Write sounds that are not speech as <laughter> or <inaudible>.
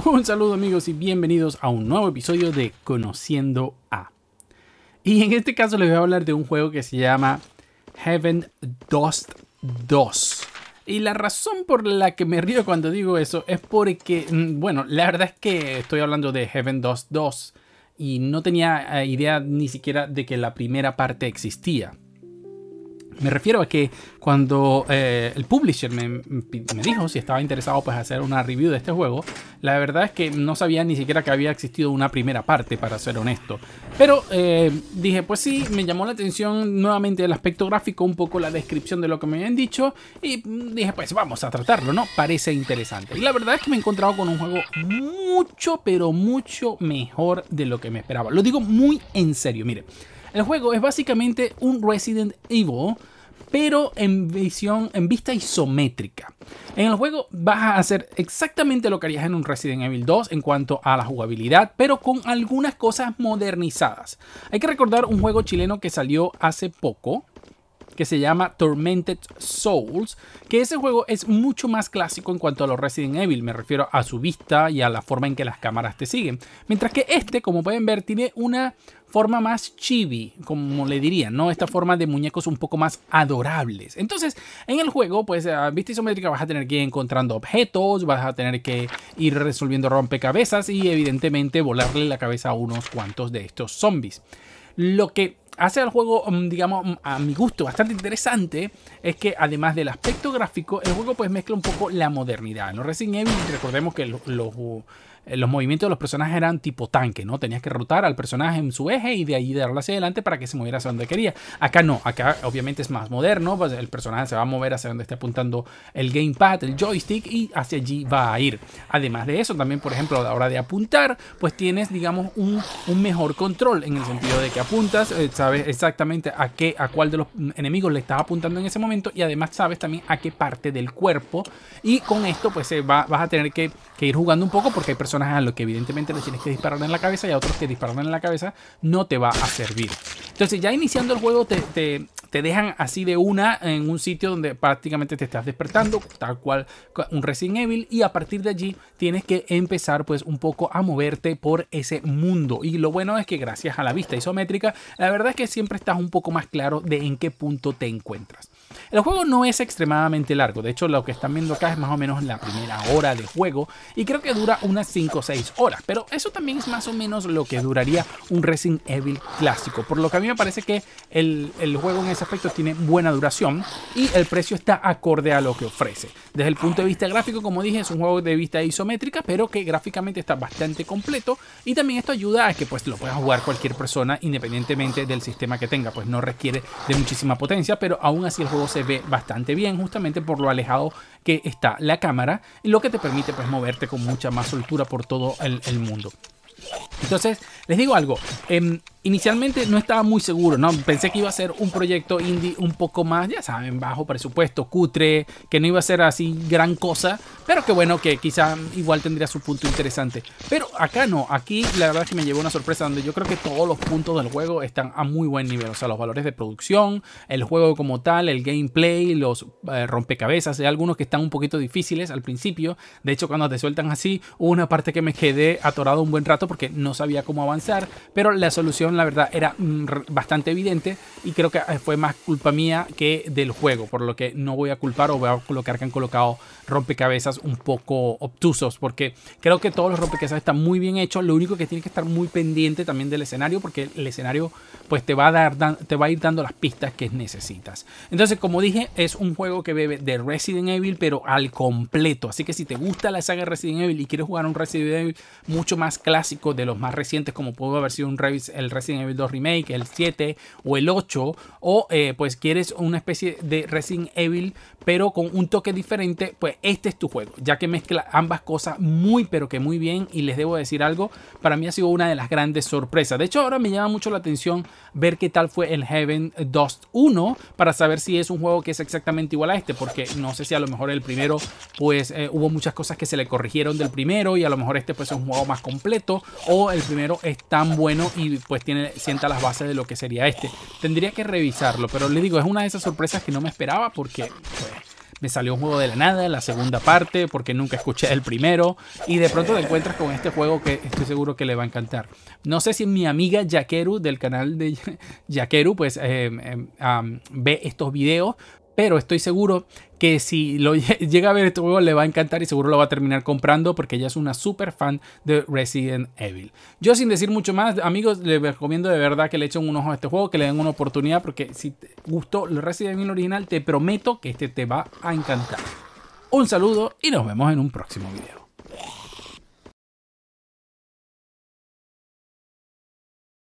<laughs> Un saludo amigos y bienvenidos a un nuevo episodio de Conociendo a. Y en este caso les voy a hablar de un juego que se llama Heaven Dust 2. Y la razón por la que me río cuando digo eso es porque, mm, bueno, la verdad es que estoy hablando de Heaven Dust 2 y no tenía eh, idea ni siquiera de que la primera parte existía. Me refiero a que cuando eh, el publisher me, dijo si estaba interesado pues hacer una review de este juego, la verdad es que no sabía ni siquiera que había existido una primera parte, para ser honesto. Pero eh, dije, pues sí, me llamó la atención nuevamente el aspecto gráfico, un poco la descripción de lo que me habían dicho y dije, pues vamos a tratarlo, ¿no? Parece interesante. Y la verdad es que me he encontrado con un juego mucho, pero mucho mejor de lo que me esperaba. Lo digo muy en serio, mire. El juego es básicamente un Resident Evil, pero en visión, en vista isométrica. En el juego vas a hacer exactamente lo que harías en un Resident Evil 2 en cuanto a la jugabilidad, pero con algunas cosas modernizadas. Hay que recordar un juego chileno que salió hace poco, que se llama Tormented Souls, que ese juego es mucho más clásico en cuanto a los Resident Evil, me refiero a su vista y a la forma en que las cámaras te siguen. Mientras que este, como pueden ver, tiene una forma más chibi, como le dirían, ¿no? Esta forma de muñecos un poco más adorables. Entonces, en el juego, pues, a vista isométrica vas a tener que ir encontrando objetos, vas a tener que ir resolviendo rompecabezas y evidentemente volarle la cabeza a unos cuantos de estos zombies. Lo que hace al juego, mm, digamos, mm, a mi gusto bastante interesante es que además del aspecto gráfico, el juego pues mezcla un poco la modernidad. ¿no? Resident Evil, recordemos que los, los eh, los movimientos de los personajes eran tipo tanque, ¿no? Tenías que rotar al personaje en su eje y de ahí darlo hacia adelante para que se moviera hacia donde quería. Acá no, acá obviamente es más moderno, pues el personaje se va a mover hacia donde esté apuntando el gamepad, el joystick y hacia allí va a ir. Además de eso, también por ejemplo a la hora de apuntar, pues tienes digamos un, mejor control en el sentido de que apuntas, eh, sabes exactamente a qué, a cuál de los enemigos le estás apuntando en ese momento y además sabes también a qué parte del cuerpo y con esto pues vas a tener que, ir jugando un poco porque hay personas personas a los que evidentemente le tienes que disparar en la cabeza y a otros que disparan en la cabeza no te va a servir. Entonces ya iniciando el juego te, te, te dejan así de una en un sitio donde prácticamente te estás despertando, tal cual un Resident Evil, y a partir de allí tienes que empezar pues un poco a moverte por ese mundo. Y lo bueno es que gracias a la vista isométrica, la verdad es que siempre estás un poco más claro de en qué punto te encuentras. El juego no es extremadamente largo, de hecho lo que están viendo acá es más o menos la primera hora de juego y creo que dura unas 5 o 6 horas, pero eso también es más o menos lo que duraría un Resident Evil clásico, por lo que a mí me parece que el, juego en ese aspecto tiene buena duración y el precio está acorde a lo que ofrece. Desde el punto de vista gráfico, como dije, es un juego de vista isométrica, pero que gráficamente está bastante completo y también esto ayuda a que pues lo pueda jugar cualquier persona independientemente del sistema que tenga, pues no requiere de muchísima potencia, pero aún así el juego se ve bastante bien, justamente por lo alejado que está la cámara, lo que te permite pues moverte con mucha más soltura por todo el, mundo. Entonces, les digo algo, em, Inicialmente no estaba muy seguro, ¿no? Pensé que iba a ser un proyecto indie un poco más, ya saben, bajo presupuesto, cutre, que no iba a ser así gran cosa, pero que bueno, que quizá igual tendría su punto interesante. Pero acá no, aquí la verdad que me llevó una sorpresa donde yo creo que todos los puntos del juego están a muy buen nivel, o sea, los valores de producción, el juego como tal, el gameplay, los eh, rompecabezas, hay algunos que están un poquito difíciles al principio, de hecho cuando te sueltan así, hubo una parte que me quedé atorado un buen rato porque no sabía cómo avanzar, pero la solución la verdad, era mm, bastante evidente y creo que eh, fue más culpa mía que del juego, por lo que no voy a culpar o voy a colocar que han colocado rompecabezas un poco obtusos, porque creo que todos los rompecabezas están muy bien hechos, lo único que tienes que estar muy pendiente también del escenario, porque el escenario pues te va a, dar, te va a ir dando las pistas que necesitas. Entonces, como dije, es un juego que bebe de Resident Evil, pero al completo, así que si te gusta la saga Resident Evil y quieres jugar un Resident Evil mucho más clásico de los más recientes, como pudo haber sido un el Resident Evil 2 Remake, el 7 o el 8, o eh, pues quieres una especie de Resident Evil pero con un toque diferente, pues este es tu juego, ya que mezcla ambas cosas muy pero que muy bien y les debo decir algo, para mí ha sido una de las grandes sorpresas. De hecho, ahora me llama mucho la atención ver qué tal fue el Heaven Dust 1 para saber si es un juego que es exactamente igual a este, porque no sé si a lo mejor el primero pues eh, hubo muchas cosas que se le corrigieron del primero y a lo mejor este pues es un juego más completo o el primero es tan bueno y pues sienta las bases de lo que sería este. Tendría que revisarlo, pero les digo, es una de esas sorpresas que no me esperaba porque pues, me salió un juego de la nada, la segunda parte, porque nunca escuché el primero, y de pronto te encuentras con este juego que estoy seguro que le va a encantar. No sé si mi amiga Yakeru del canal de <laughs> Yakeru, pues eh, em, ve estos videos, pero estoy seguro que si <laughs> llega a ver este juego le va a encantar y seguro lo va a terminar comprando porque ella es una super fan de Resident Evil. Yo sin decir mucho más, amigos, les recomiendo de verdad que le echen un ojo a este juego, que le den una oportunidad porque si te gustó el Resident Evil original, te prometo que este te va a encantar. Un saludo y nos vemos en un próximo video.